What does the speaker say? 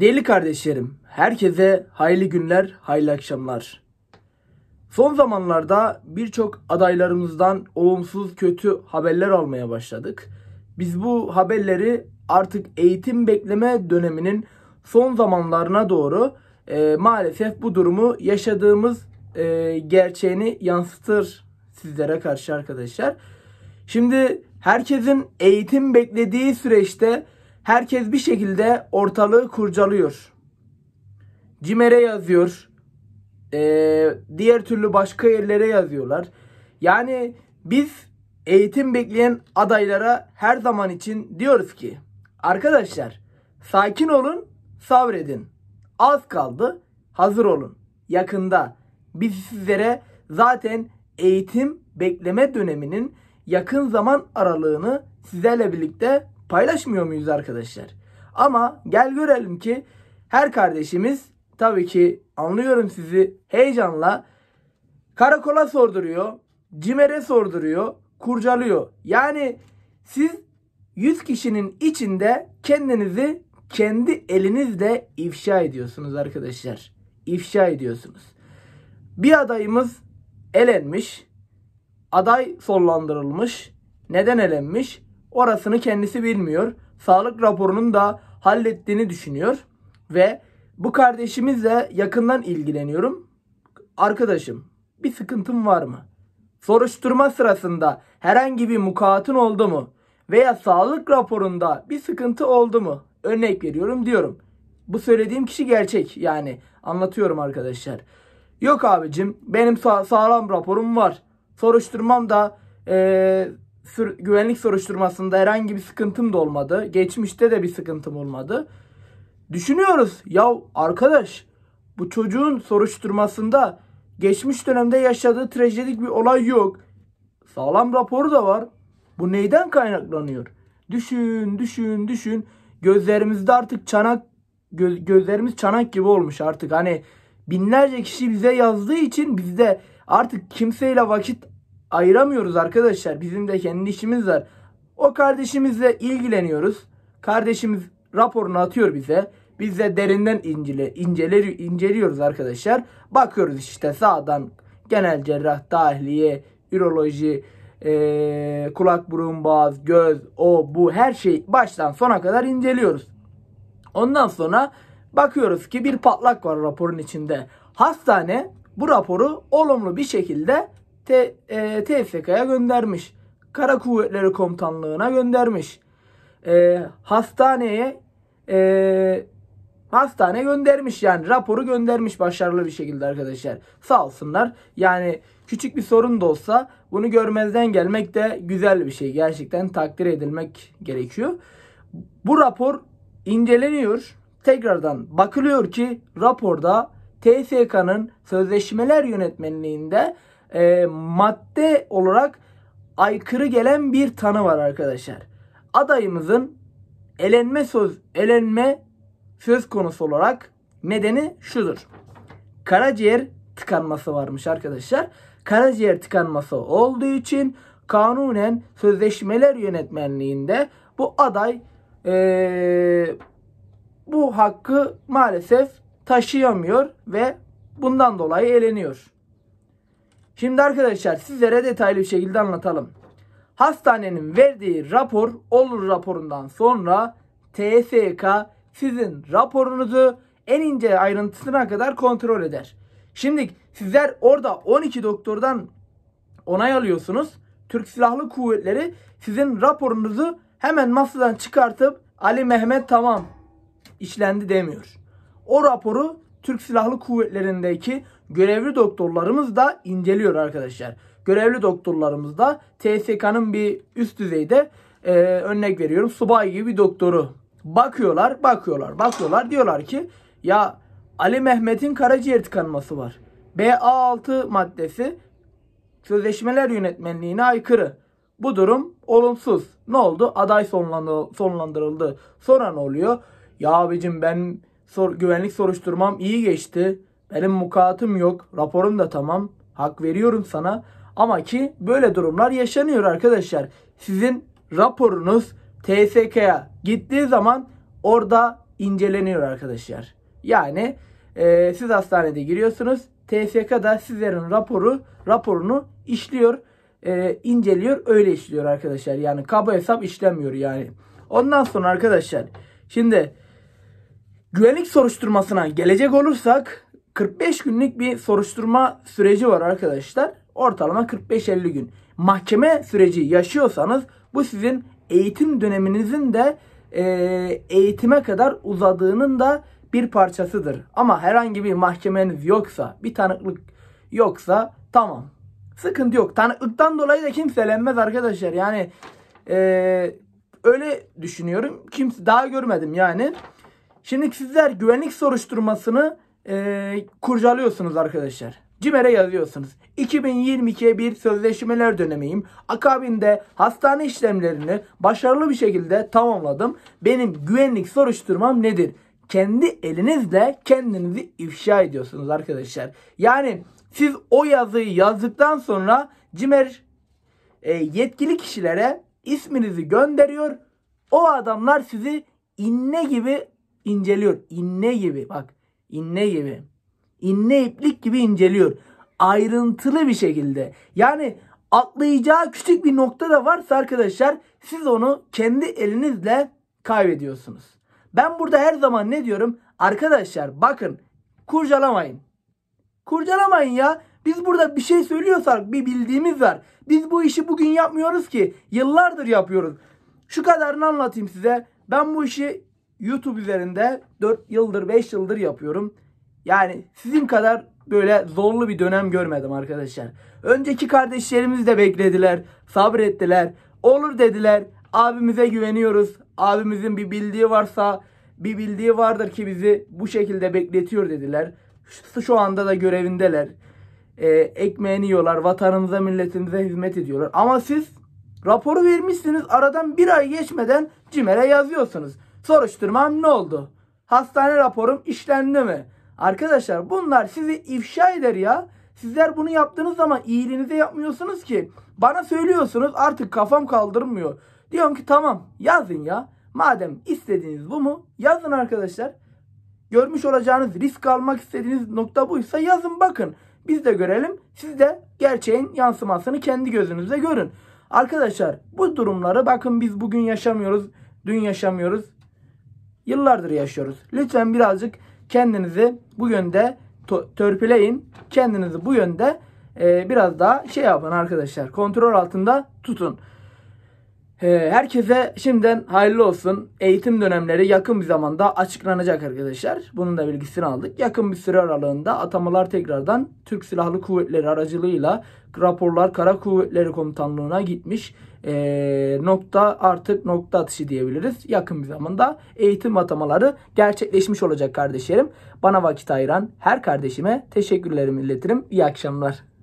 Değerli kardeşlerim, herkese hayırlı günler, hayırlı akşamlar. Son zamanlarda birçok adaylarımızdan olumsuz kötü haberler almaya başladık. Biz bu haberleri artık eğitim bekleme döneminin son zamanlarına doğru e, maalesef bu durumu yaşadığımız e, gerçeğini yansıtır sizlere karşı arkadaşlar. Şimdi herkesin eğitim beklediği süreçte Herkes bir şekilde ortalığı kurcalıyor. Cimer'e yazıyor. Ee, diğer türlü başka yerlere yazıyorlar. Yani biz eğitim bekleyen adaylara her zaman için diyoruz ki arkadaşlar sakin olun, sabredin. Az kaldı, hazır olun. Yakında biz sizlere zaten eğitim bekleme döneminin yakın zaman aralığını sizlerle birlikte paylaşmıyor muyuz arkadaşlar? Ama gel görelim ki her kardeşimiz tabii ki anlıyorum sizi heyecanla karakola sorduruyor, Cimer'e sorduruyor, kurcalıyor. Yani siz 100 kişinin içinde kendinizi kendi elinizle ifşa ediyorsunuz arkadaşlar. İfşa ediyorsunuz. Bir adayımız elenmiş. Aday sonlandırılmış. Neden elenmiş? Orasını kendisi bilmiyor. Sağlık raporunun da hallettiğini düşünüyor. Ve bu kardeşimizle yakından ilgileniyorum. Arkadaşım bir sıkıntın var mı? Soruşturma sırasında herhangi bir mukatın oldu mu? Veya sağlık raporunda bir sıkıntı oldu mu? Örnek veriyorum diyorum. Bu söylediğim kişi gerçek yani anlatıyorum arkadaşlar. Yok abicim benim sağlam raporum var. Soruşturmam da ee, güvenlik soruşturmasında herhangi bir sıkıntım da olmadı. Geçmişte de bir sıkıntım olmadı. Düşünüyoruz ya arkadaş bu çocuğun soruşturmasında geçmiş dönemde yaşadığı trajedik bir olay yok. Sağlam raporu da var. Bu neyden kaynaklanıyor? Düşün, düşün, düşün. Gözlerimizde artık çanak göz, gözlerimiz çanak gibi olmuş artık. Hani binlerce kişi bize yazdığı için bizde artık kimseyle vakit ayıramıyoruz arkadaşlar. Bizim de kendi işimiz var. O kardeşimizle ilgileniyoruz. Kardeşimiz raporunu atıyor bize. Biz de derinden incele, inceler, inceliyoruz arkadaşlar. Bakıyoruz işte sağdan genel cerrah, dahiliye, üroloji, ee, kulak, burun, boğaz, göz, o, bu her şey baştan sona kadar inceliyoruz. Ondan sonra bakıyoruz ki bir patlak var raporun içinde. Hastane bu raporu olumlu bir şekilde Te, e, TFK'ya göndermiş. Kara Kuvvetleri Komutanlığı'na göndermiş. E, hastaneye e, hastane göndermiş yani raporu göndermiş başarılı bir şekilde arkadaşlar. Sağ olsunlar. Yani küçük bir sorun da olsa bunu görmezden gelmek de güzel bir şey. Gerçekten takdir edilmek gerekiyor. Bu rapor inceleniyor. Tekrardan bakılıyor ki raporda TSK'nın sözleşmeler yönetmenliğinde e, madde olarak aykırı gelen bir tanı var arkadaşlar. Adayımızın elenme söz elenme söz konusu olarak nedeni şudur. Karaciğer tıkanması varmış arkadaşlar. Karaciğer tıkanması olduğu için kanunen sözleşmeler yönetmenliğinde bu aday ee, bu hakkı maalesef taşıyamıyor ve bundan dolayı eleniyor. Şimdi arkadaşlar sizlere detaylı bir şekilde anlatalım. Hastanenin verdiği rapor olur raporundan sonra TSK sizin raporunuzu en ince ayrıntısına kadar kontrol eder. Şimdi sizler orada 12 doktordan onay alıyorsunuz. Türk Silahlı Kuvvetleri sizin raporunuzu hemen masadan çıkartıp Ali Mehmet tamam işlendi demiyor. O raporu Türk Silahlı Kuvvetleri'ndeki görevli doktorlarımız da inceliyor arkadaşlar. Görevli doktorlarımız da TSK'nın bir üst düzeyde e, örnek veriyorum subay gibi bir doktoru bakıyorlar, bakıyorlar, bakıyorlar. Diyorlar ki ya Ali Mehmet'in karaciğer tıkanması var. BA6 maddesi sözleşmeler yönetmenliğine aykırı. Bu durum olumsuz. Ne oldu? Aday sonlandı, sonlandırıldı. Sonra ne oluyor? Ya abicim ben sor güvenlik soruşturmam iyi geçti. Benim mukatım yok. Raporum da tamam. Hak veriyorum sana. Ama ki böyle durumlar yaşanıyor arkadaşlar. Sizin raporunuz TSK'ya gittiği zaman orada inceleniyor arkadaşlar. Yani e, siz hastanede giriyorsunuz. TSK da sizlerin raporu raporunu işliyor, e, inceliyor, öyle işliyor arkadaşlar. Yani kaba hesap işlemiyor yani. Ondan sonra arkadaşlar şimdi Güvenlik soruşturmasına gelecek olursak 45 günlük bir soruşturma süreci var arkadaşlar. Ortalama 45-50 gün. Mahkeme süreci yaşıyorsanız bu sizin eğitim döneminizin de e, eğitime kadar uzadığının da bir parçasıdır. Ama herhangi bir mahkemeniz yoksa, bir tanıklık yoksa tamam. Sıkıntı yok. Tanıklıktan dolayı da kimselenmez arkadaşlar. Yani e, öyle düşünüyorum. Kimse daha görmedim yani. Şimdi sizler güvenlik soruşturmasını e, kurcalıyorsunuz arkadaşlar. CİMER'e yazıyorsunuz. 2022'ye bir sözleşmeler dönemiyim. Akabinde hastane işlemlerini başarılı bir şekilde tamamladım. Benim güvenlik soruşturmam nedir? Kendi elinizle kendinizi ifşa ediyorsunuz arkadaşlar. Yani siz o yazıyı yazdıktan sonra CİMER e, yetkili kişilere isminizi gönderiyor. O adamlar sizi inne gibi inceliyor. İnne gibi bak. inne gibi. İnne iplik gibi inceliyor. Ayrıntılı bir şekilde. Yani atlayacağı küçük bir nokta da varsa arkadaşlar siz onu kendi elinizle kaybediyorsunuz. Ben burada her zaman ne diyorum? Arkadaşlar bakın kurcalamayın. Kurcalamayın ya. Biz burada bir şey söylüyorsak bir bildiğimiz var. Biz bu işi bugün yapmıyoruz ki. Yıllardır yapıyoruz. Şu kadarını anlatayım size. Ben bu işi YouTube üzerinde 4 yıldır 5 yıldır yapıyorum. Yani sizin kadar böyle zorlu bir dönem görmedim arkadaşlar. Önceki kardeşlerimiz de beklediler, sabrettiler. Olur dediler. Abimize güveniyoruz. Abimizin bir bildiği varsa bir bildiği vardır ki bizi bu şekilde bekletiyor dediler. Şu, şu anda da görevindeler. Ee, ekmeğini yiyorlar. Vatanımıza, milletimize hizmet ediyorlar. Ama siz raporu vermişsiniz. Aradan bir ay geçmeden CİMER'e yazıyorsunuz. Soruşturmam ne oldu? Hastane raporum işlendi mi? Arkadaşlar bunlar sizi ifşa eder ya. Sizler bunu yaptığınız zaman iyiliğinize yapmıyorsunuz ki. Bana söylüyorsunuz artık kafam kaldırmıyor. Diyorum ki tamam yazın ya. Madem istediğiniz bu mu yazın arkadaşlar. Görmüş olacağınız risk almak istediğiniz nokta buysa yazın bakın. Biz de görelim. Siz de gerçeğin yansımasını kendi gözünüzle görün. Arkadaşlar bu durumları bakın biz bugün yaşamıyoruz. Dün yaşamıyoruz. Yıllardır yaşıyoruz. Lütfen birazcık kendinizi bu yönde törpüleyin. Kendinizi bu yönde e, biraz daha şey yapın arkadaşlar. Kontrol altında tutun. Ee, herkese şimdiden hayırlı olsun. Eğitim dönemleri yakın bir zamanda açıklanacak arkadaşlar. Bunun da bilgisini aldık. Yakın bir süre aralığında atamalar tekrardan Türk Silahlı Kuvvetleri aracılığıyla raporlar Kara Kuvvetleri Komutanlığı'na gitmiş. E, nokta artık nokta atışı diyebiliriz. Yakın bir zamanda eğitim atamaları gerçekleşmiş olacak kardeşlerim. Bana vakit ayıran her kardeşime teşekkürlerimi iletirim. İyi akşamlar.